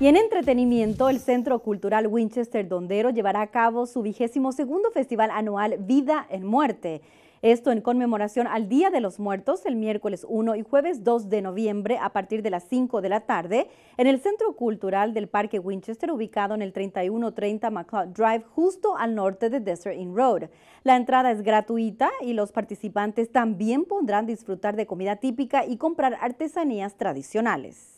Y en entretenimiento, el Centro Cultural Winchester Dondero llevará a cabo su vigésimo segundo Festival Anual Vida en Muerte. Esto en conmemoración al Día de los Muertos, el miércoles 1 y jueves 2 de noviembre a partir de las 5 de la tarde, en el Centro Cultural del Parque Winchester, ubicado en el 3130 McLeod Drive, justo al norte de Desert Inn Road. La entrada es gratuita y los participantes también podrán disfrutar de comida típica y comprar artesanías tradicionales.